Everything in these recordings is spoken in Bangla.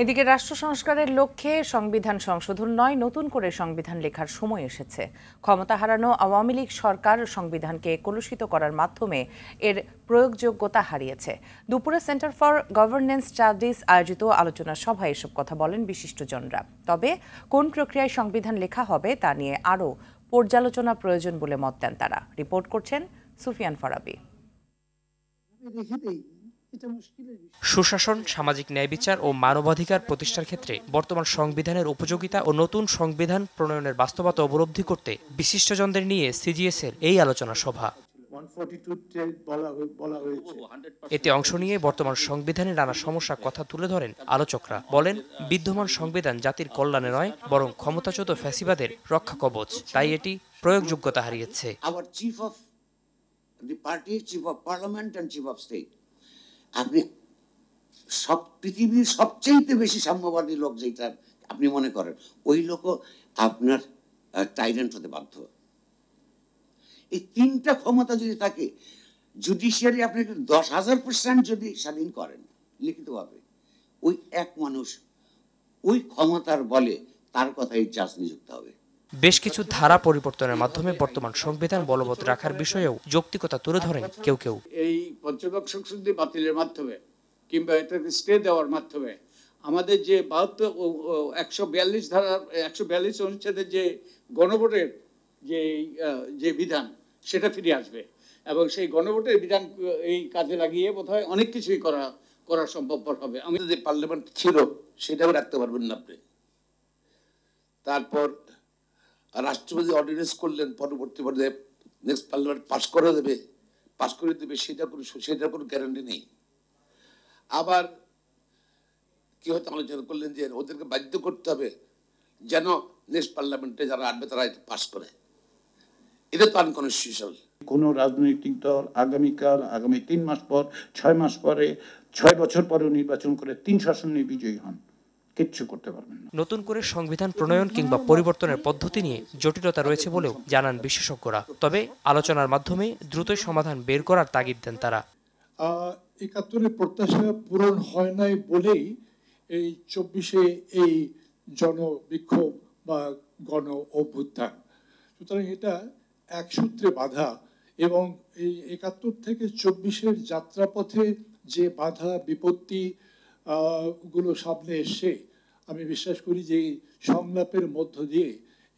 এদিকে রাষ্ট্র সংস্কারের লক্ষ্যে সংবিধান সংশোধন নয় নতুন করে সংবিধান লেখার সময় এসেছে ক্ষমতা হারানো আওয়ামী লীগ সরকার সংবিধানকে কলুষিত করার মাধ্যমে এর প্রয়োগযোগ্যতা হারিয়েছে দুপুরে সেন্টার ফর গভর্নেন্স স্টাডিজ আয়োজিত আলোচনা সভায় এসব কথা বলেন বিশিষ্টজনরা তবে কোন প্রক্রিয়ায় সংবিধান লেখা হবে তা নিয়ে আরও পর্যালোচনা প্রয়োজন বলে মত দেন তারা রিপোর্ট করছেন সুফিয়ান ফরাবি সুশাসন সামাজিক ন্যায় বিচার ও মানবাধিকার প্রতিষ্ঠার ক্ষেত্রে বর্তমান সংবিধানের উপযোগিতা ও নতুন সংবিধান প্রণয়নের বাস্তবতা উপলব্ধি করতে বিশিষ্টজনদের নিয়ে সিজিএসের এই আলোচনা সভা এতে অংশ নিয়ে বর্তমান সংবিধানে নানা সমস্যা কথা তুলে ধরেন আলোচকরা বলেন বিদ্যমান সংবিধান জাতির কল্যাণে নয় বরং ক্ষমতাচ্যুত ফ্যাসিবাদের রক্ষা কবচ তাই এটি প্রয়োগযোগ্যতা হারিয়েছে chief of parliament chief of state আপনি সব পৃথিবীর সবচেয়ে বেশি সাম্যবাদী লোক যেটা আপনি মনে করেন ওই লোকও আপনার টাইডেন্ট হতে বাধ্য এই তিনটা ক্ষমতা যদি থাকে জুডিশিয়ারি আপনি দশ হাজার পার্সেন্ট যদি স্বাধীন করেন লিখিতভাবে ওই এক মানুষ ওই ক্ষমতার বলে তার কথাই জাজ নিযুক্ত হবে বেশ কিছু ধারা পরিবর্তনের মাধ্যমে বর্তমান সংবিধান বলবৎ রাখার বিষয়েও যৌক্তিকতা তুলে ধরেন কেউ কেউ এই পঞ্চবক সংশোধনী বাতিলের মাধ্যমে কিংবা এটাকে স্টে দেওয়ার মাধ্যমে আমাদের যে বাহাত্তর একশো বিয়াল্লিশ ধারা একশো বিয়াল্লিশ অনুচ্ছেদের যে গণভোটের যে যে বিধান সেটা ফিরে আসবে এবং সেই গণভোটের বিধান এই কাজে লাগিয়ে বোধ হয় অনেক কিছুই করা করা সম্ভবপর হবে আমি যে পার্লামেন্ট ছিল সেটাও রাখতে পারবেন না আপনি তারপর রাষ্ট্রপতি অর্ডিনেন্স করলেন পরবর্তী পর্যায়ে নেক্সট পার্লামেন্ট পাস করে দেবে পাস করে দেবে সেটা কোনো সেটার কোনো গ্যারান্টি নেই আবার কি হয়তো আলোচনা করলেন যে ওদেরকে বাধ্য করতে হবে যেন নেক্সট পার্লামেন্টে যারা আসবে তারা পাস করে এটা তো আনকনস্টিটিউশনাল কোনো রাজনৈতিক দল আগামীকাল আগামী তিন মাস পর ছয় মাস পরে ছয় বছর পরেও নির্বাচন করে তিন শাসন নিয়ে বিজয়ী হন কিচ্ছু করতে পারবেন না নতুন করে সংবিধান প্রণয়ন কিংবা পরিবর্তনের পদ্ধতি নিয়ে জটিলতা রয়েছে বলেও জানান বিশেষজ্ঞরা তবে আলোচনার মাধ্যমে দ্রুত সমাধান বের করার তাগিদ দেন তারা একাত্তরের প্রত্যাশা পূরণ হয় নাই বলেই এই চব্বিশে এই জনবিক্ষোভ বা গণ অভ্যুত্থান সুতরাং এটা এক সূত্রে বাধা এবং এই একাত্তর থেকে চব্বিশের যাত্রাপথে যে বাধা বিপত্তি গুলো সামনে এসে আমি বিশ্বাস করি যে সংলাপের মধ্য দিয়ে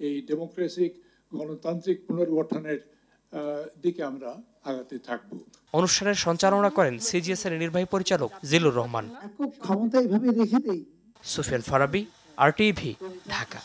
এই ডেমোক্রেসিক গণতান্ত্রিক পুনর্গঠনের দিকে আমরা আগাতে থাকব অনুষ্ঠানের সঞ্চালনা করেন সিজিএস এর নির্বাহী পরিচালক জিলুর রহমান ক্ষমতা এভাবে রেখে দেই সুফিয়ান ফারাবি আর ঢাকা